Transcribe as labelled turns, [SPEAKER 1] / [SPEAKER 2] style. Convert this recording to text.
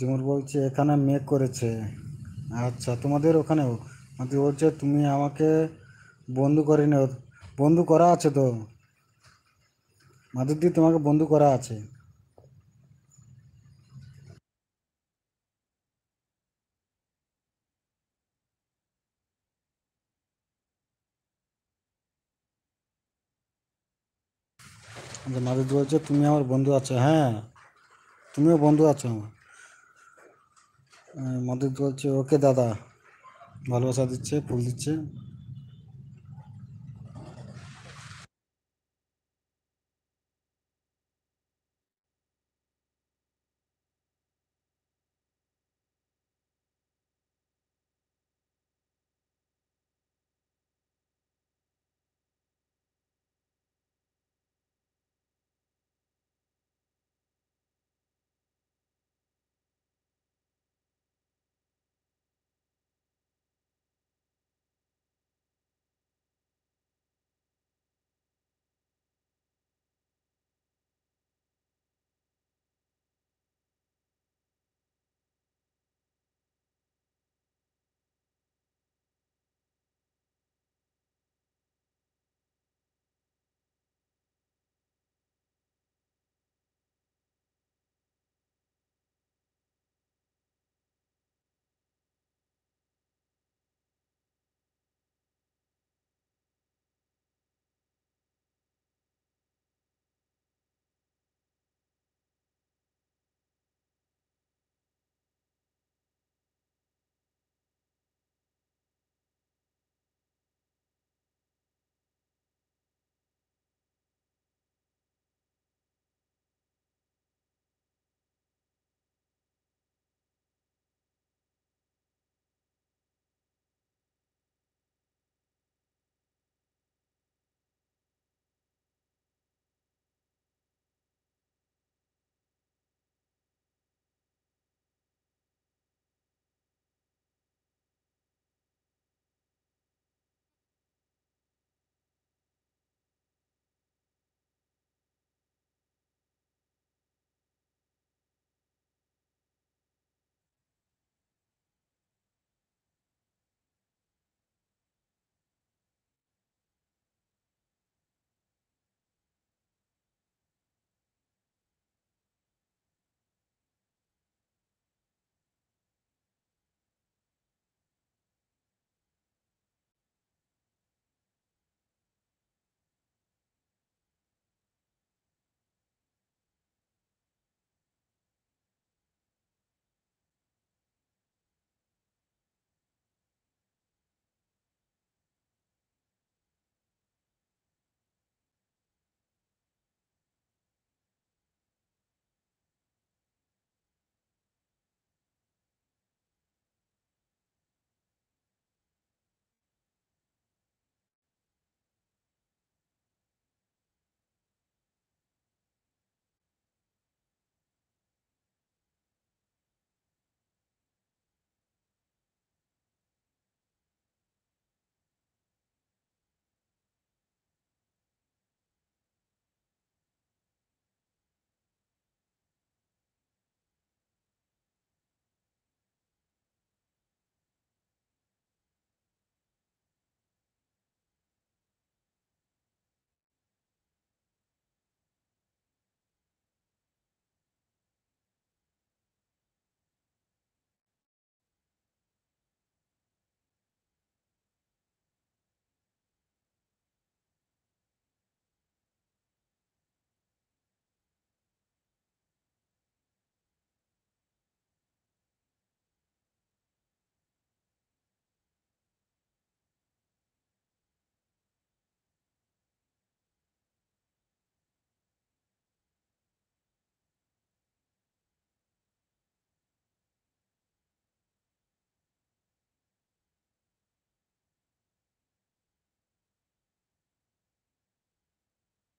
[SPEAKER 1] ঝুমুর বলছে এখানে মেঘ করেছে আচ্ছা তোমাদের ওখানেও আমাকে বলছে তুমি আমাকে বন্ধু করে নেও বন্ধু করা আছে তো দি তোমাকে বন্ধু করা আছে দি বলছে তুমি আমার বন্ধু আছো হ্যাঁ তুমিও বন্ধু আছো আমার মদত বলছে ওকে দাদা ভালোবাসা দিচ্ছে ফুল দিচ্ছে